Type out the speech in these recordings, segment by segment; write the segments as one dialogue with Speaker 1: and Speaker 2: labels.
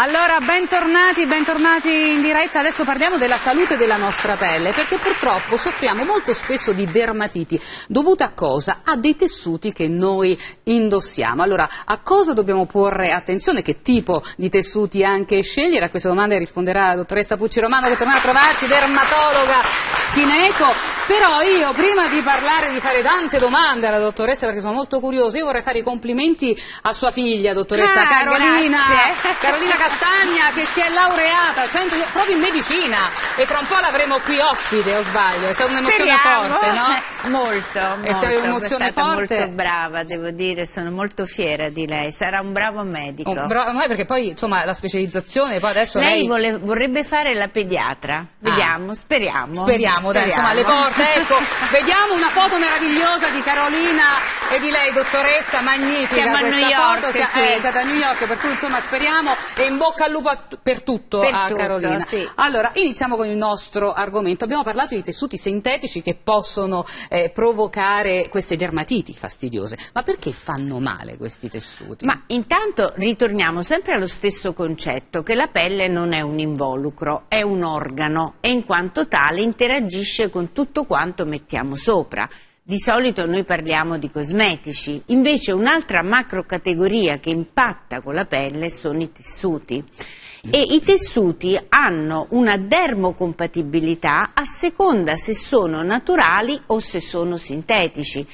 Speaker 1: Allora, bentornati, bentornati in diretta. Adesso parliamo della salute della nostra pelle, perché purtroppo soffriamo molto spesso di dermatiti, dovuta a cosa? A dei tessuti che noi indossiamo. Allora, a cosa dobbiamo porre attenzione? Che tipo di tessuti anche scegliere? A questa domanda risponderà la dottoressa Pucci Romano, che tornerà a trovarci, dermatologa Schineco. Però io, prima di parlare, di fare tante domande alla dottoressa, perché sono molto curiosa, io vorrei fare i complimenti a sua figlia, dottoressa ah, Carolina, Carolina Castagna, che si è laureata cento, proprio in medicina e tra un po' l'avremo qui ospite, o sbaglio, è stata un'emozione forte, no?
Speaker 2: Molto, molto. È stata un'emozione è stata forte. molto brava, devo dire, sono molto fiera di lei, sarà un bravo medico. Un oh, bravo,
Speaker 1: ma perché poi, insomma, la specializzazione, poi adesso lei... lei...
Speaker 2: Vole, vorrebbe fare la pediatra, vediamo, ah. speriamo. Speriamo, speriamo. Dai, insomma, le porte, ecco,
Speaker 1: vediamo una foto meravigliosa di Carolina e di lei, dottoressa, magnifica Siamo a New York, foto, sia, eh, è stata a New York, per cui, insomma, speriamo e in bocca al lupo per tutto per a tutto, Carolina. Sì. Allora, iniziamo con il nostro argomento, abbiamo parlato di tessuti sintetici che possono... Eh, eh, provocare queste dermatiti fastidiose. Ma perché fanno male questi tessuti?
Speaker 2: Ma intanto ritorniamo sempre allo stesso concetto, che la pelle non è un involucro, è un organo e in quanto tale interagisce con tutto quanto mettiamo sopra. Di solito noi parliamo di cosmetici, invece un'altra macrocategoria che impatta con la pelle sono i tessuti e i tessuti hanno una dermocompatibilità a seconda se sono naturali o se sono sintetici.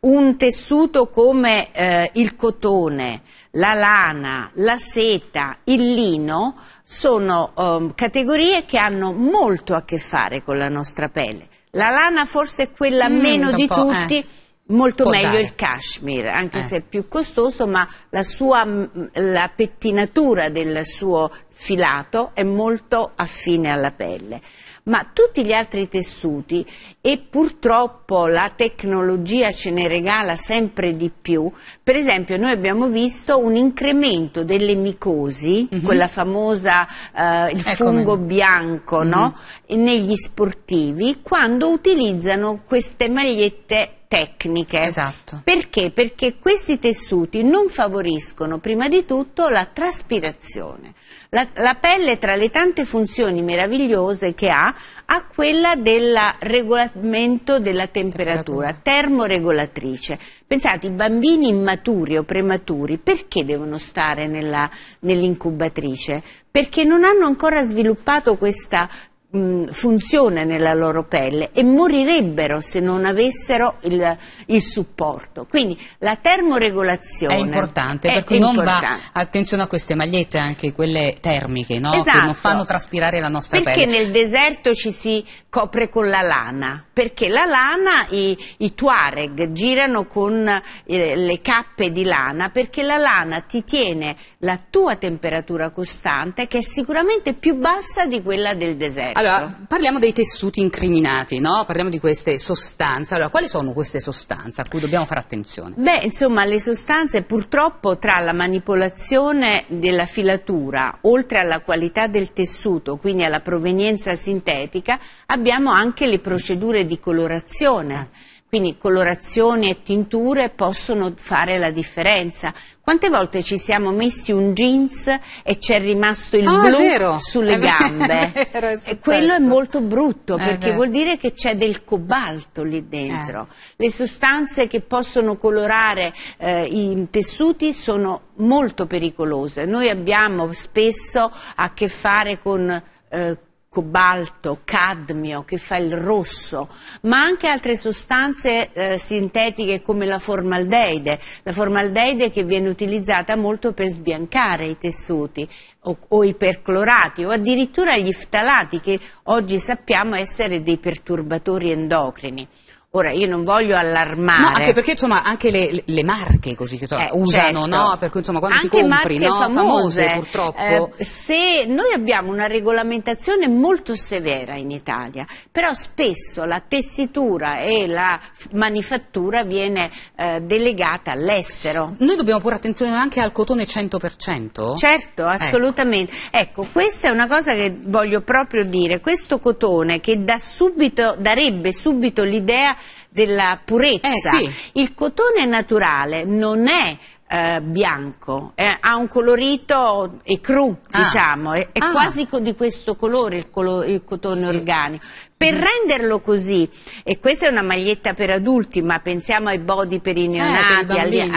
Speaker 2: Un tessuto come eh, il cotone, la lana, la seta, il lino sono um, categorie che hanno molto a che fare con la nostra pelle. La lana forse è quella mm, meno di eh. tutti, eh. molto Può meglio dare. il cashmere, anche eh. se è più costoso, ma la, sua, mm, la pettinatura del suo filato è molto affine alla pelle, ma tutti gli altri tessuti e purtroppo la tecnologia ce ne regala sempre di più, per esempio noi abbiamo visto un incremento delle micosi, mm -hmm. quella famosa eh, il Eccomi. fungo bianco mm -hmm. no? Mhm. negli sportivi quando utilizzano queste magliette tecniche. Esatto. Perché? Perché questi tessuti non favoriscono prima di tutto la traspirazione. La la, pelle tra le tante funzioni meravigliose che ha ha quella del regolamento della temperatura, termoregolatrice. Pensate, i bambini immaturi o prematuri perché devono stare nell'incubatrice? Nell perché non hanno ancora sviluppato questa Mm, funziona nella loro pelle e morirebbero se non avessero il, il supporto. Quindi la termoregolazione è importante, è per cui non va
Speaker 1: attenzione a queste magliette anche quelle termiche, no? esatto. che non esatto. fanno traspirare la nostra perché pelle.
Speaker 2: Perché nel deserto ci si copre con la lana? Perché la lana i, i Tuareg girano con eh, le cappe di lana perché la lana ti tiene la tua temperatura costante che è sicuramente più bassa di quella del deserto. Allora, certo.
Speaker 1: parliamo dei tessuti incriminati, no? Parliamo di queste sostanze. Allora, quali sono queste sostanze a cui dobbiamo fare attenzione?
Speaker 2: Beh, insomma,
Speaker 1: le sostanze
Speaker 2: purtroppo tra la manipolazione della filatura, oltre alla qualità del tessuto, quindi alla provenienza sintetica, abbiamo anche le procedure di colorazione. Ah. Quindi colorazioni e tinture possono fare la differenza. Quante volte ci siamo messi un jeans e c'è rimasto il ah, blu sulle gambe? vero, e quello è molto brutto perché vuol dire che c'è del cobalto lì dentro. Eh. Le sostanze che possono colorare eh, i tessuti sono molto pericolose. Noi abbiamo spesso a che fare con eh, cobalto, cadmio che fa il rosso, ma anche altre sostanze eh, sintetiche come la formaldeide, la formaldeide che viene utilizzata molto per sbiancare i tessuti o, o i perclorati o addirittura gli ftalati che oggi sappiamo essere dei perturbatori endocrini. Ora io non voglio allarmare. No, anche
Speaker 1: perché insomma anche le, le marche così che so, eh, usano, certo. no? Per cui insomma quando anche ti compri, no? famose, famose purtroppo. Eh, se
Speaker 2: noi abbiamo una regolamentazione molto severa in Italia, però spesso la tessitura e la manifattura viene eh, delegata all'estero.
Speaker 1: Noi dobbiamo porre attenzione anche al cotone 100%? Certo,
Speaker 2: ecco. assolutamente. Ecco. ecco, questa è una cosa che voglio proprio dire, questo cotone che da subito, darebbe subito l'idea della purezza. Eh, sì. Il cotone naturale non è eh, bianco, eh, ha un colorito e cru, ah. diciamo, è, è ah. quasi co di questo colore il, colo il cotone organico. Per mm. renderlo così, e questa è una maglietta per adulti, ma pensiamo ai body per i neonati, eh, per i certo.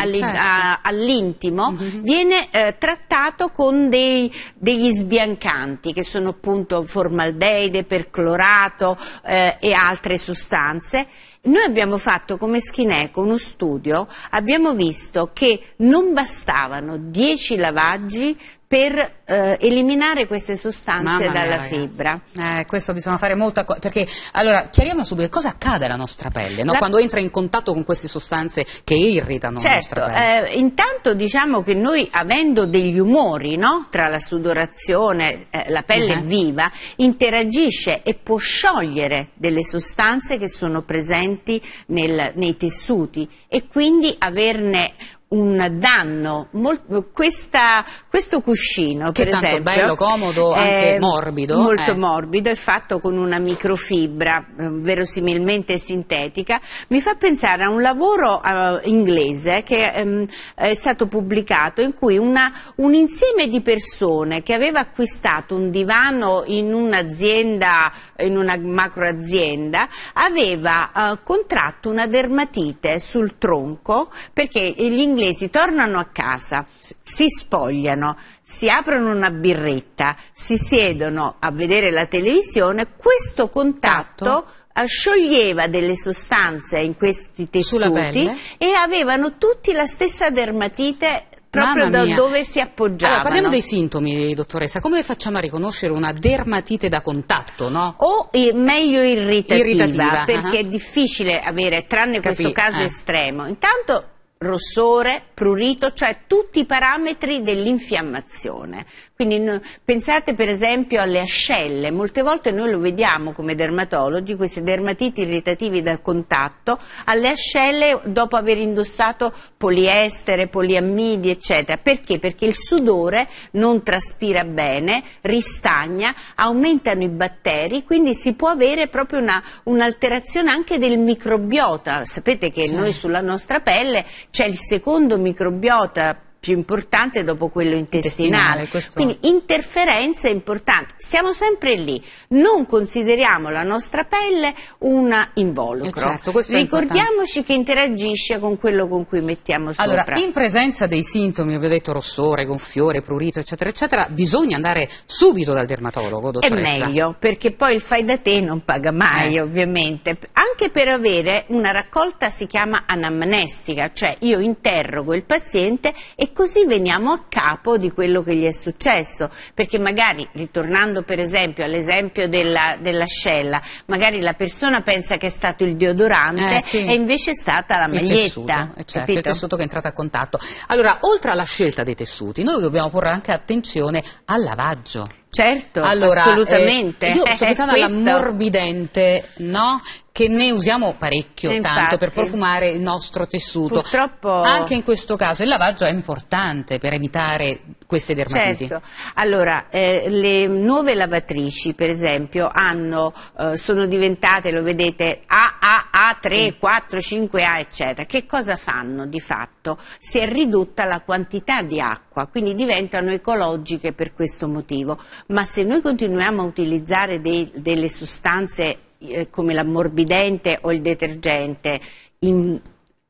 Speaker 2: all'intimo, certo. all mm -hmm. viene eh, trattato con dei, degli sbiancanti, che sono appunto formaldeide, perclorato eh, e altre sostanze, noi abbiamo fatto come Schineco uno studio, abbiamo visto che non bastavano 10 lavaggi per eh, eliminare queste sostanze Mamma dalla mia, fibra.
Speaker 1: Eh, questo bisogna fare molta cosa, perché allora chiariamo subito cosa accade alla nostra pelle no? la... quando entra in contatto con queste sostanze che irritano certo, la nostra
Speaker 2: pelle. Eh, intanto diciamo che noi avendo degli umori no? tra la sudorazione, eh, la pelle uh mhm. -huh. viva, interagisce e può sciogliere delle sostanze che sono presenti nel, nei tessuti e quindi averne un danno. Mol, questa, questo cuscino anche per tanto esempio, bello, comodo, eh, anche morbido. Molto eh. morbido, è fatto con una microfibra eh, verosimilmente sintetica. Mi fa pensare a un lavoro eh, inglese che ehm, è stato pubblicato in cui una, un insieme di persone che aveva acquistato un divano in un'azienda, in una macroazienda, aveva eh, contratto una dermatite sul tronco perché gli inglesi tornano a casa, si spogliano si aprono una birretta, si siedono a vedere la televisione, questo contatto scioglieva delle sostanze in questi tessuti e avevano tutti la stessa dermatite proprio da dove si appoggiavano. Allora, parliamo dei
Speaker 1: sintomi, dottoressa. Come facciamo a riconoscere una dermatite da contatto, no? O meglio irritativa, irritativa perché uh ah, -huh. Ah. è
Speaker 2: difficile avere, tranne Capì, questo caso eh. estremo. Intanto rossore, prurito, cioè tutti i parametri dell'infiammazione. Quindi pensate per esempio alle ascelle, molte volte noi lo vediamo come dermatologi, queste dermatiti irritativi da contatto, alle ascelle dopo aver indossato poliestere, poliammidi, eccetera. Perché? Perché il sudore non traspira bene, ristagna, aumentano i batteri, quindi si può avere proprio una, un'alterazione anche del microbiota. Sapete che noi certo. sulla nostra pelle c'è il secondo microbiota più importante dopo quello intestinale. intestinale questo... Quindi interferenze importanti. Siamo sempre lì, non consideriamo la nostra pelle un involucro. Eh, certo, Ricordiamoci che interagisce con quello con cui mettiamo sopra. Allora, in
Speaker 1: presenza dei sintomi, vi ho detto rossore, gonfiore, prurito, eccetera, eccetera, bisogna andare subito dal dermatologo, dottoressa. È meglio, perché
Speaker 2: poi il fai da te non paga mai, eh. ovviamente. Anche per avere una raccolta si chiama anamnestica, cioè io interrogo il paziente e così veniamo a capo di quello che gli è successo, perché magari, ritornando per esempio all'esempio della, dell'ascella, magari la persona pensa che è stato il
Speaker 1: deodorante eh, sì. e
Speaker 2: invece è stata la maglietta. Il tessuto, eh, certo, il tessuto
Speaker 1: che è entrato a contatto. Allora, oltre alla scelta dei tessuti, noi dobbiamo porre anche attenzione al lavaggio. Certo, allora, eh, assolutamente. Eh, io sono eh, all'ammorbidente, no? che ne usiamo parecchio, Infatti, tanto per profumare il nostro tessuto. Purtroppo... Anche in questo caso il lavaggio è importante per evitare queste dermatiti. Certo. Allora, eh, le nuove
Speaker 2: lavatrici, per esempio, hanno, eh, sono diventate, lo vedete, AAA3, sì. 4, 5A, eccetera. Che cosa fanno di fatto? Si è ridotta la quantità di acqua, quindi diventano ecologiche per questo motivo. Ma se noi continuiamo a utilizzare dei, delle sostanze eh, come l'ammorbidente o il detergente in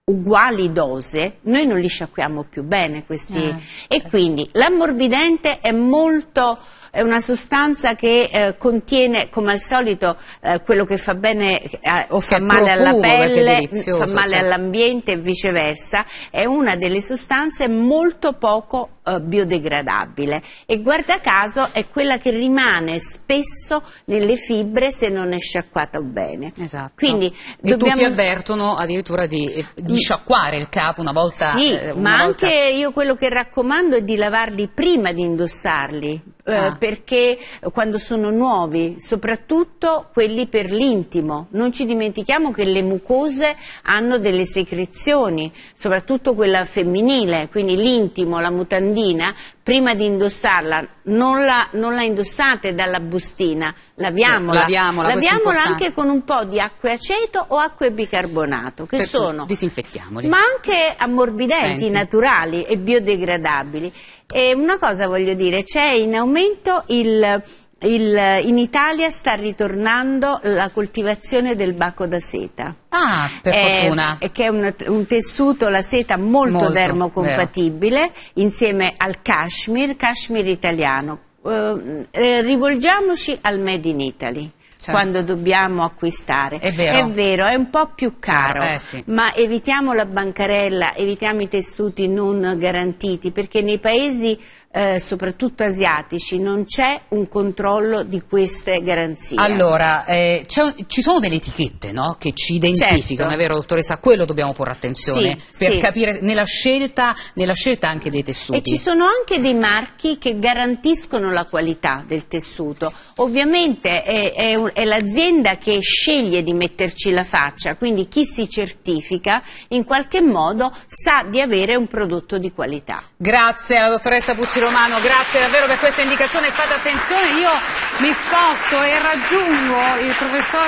Speaker 2: uguali dose, noi non li sciacquiamo più bene questi. Ah, e certo. quindi l'ammorbidente è molto è una sostanza che eh, contiene, come al solito, eh, quello che fa bene eh, o fa male alla pelle, fa male certo. all'ambiente e viceversa, è una delle sostanze molto poco eh, biodegradabile e guarda caso è quella che rimane spesso nelle fibre se non è sciacquata bene. Esatto. Quindi, e dobbiamo... tutti
Speaker 1: avvertono addirittura di, eh, di, mm. sciacquare il capo una volta. Sì, eh, una ma volta... anche
Speaker 2: io quello che raccomando è di lavarli prima di indossarli eh, ah. perché quando sono nuovi, soprattutto quelli per l'intimo. Non ci dimentichiamo che le mucose hanno delle secrezioni, soprattutto quella femminile, quindi l'intimo, la mutandina, prima di indossarla non la, non la indossate dalla bustina, laviamola, laviamola, laviamola anche con un po' di acqua e aceto o acqua e bicarbonato, che per sono
Speaker 1: disinfettiamoli. ma
Speaker 2: anche ammorbidenti, Senti. naturali e biodegradabili. E una cosa voglio dire, c'è in aumento il il, eh, in Italia sta ritornando la coltivazione del baco da seta.
Speaker 1: Ah, per eh, fortuna.
Speaker 2: Eh, che è un, un, tessuto, la seta, molto, molto dermocompatibile, vero. insieme al cashmere, cashmere italiano. Eh, eh, rivolgiamoci al Made in Italy. Certo. quando dobbiamo acquistare. È vero. è vero, è un po' più caro, eh, sì. ma evitiamo la bancarella, evitiamo i tessuti non garantiti, perché nei paesi eh, soprattutto asiatici, non c'è un controllo di queste garanzie. Allora,
Speaker 1: eh, ci sono delle etichette no? che ci identificano, certo. è vero dottoressa? A quello dobbiamo porre attenzione sì, per sì. capire nella scelta, nella scelta anche dei tessuti. E ci sono
Speaker 2: anche dei marchi che garantiscono la qualità del tessuto. Ovviamente è, è, è l'azienda che sceglie di metterci la faccia, quindi chi si certifica in qualche modo sa di avere un prodotto di qualità.
Speaker 1: Grazie alla dottoressa Pucci Romano, grazie davvero per questa indicazione. Fate attenzione, io mi sposto e raggiungo il professor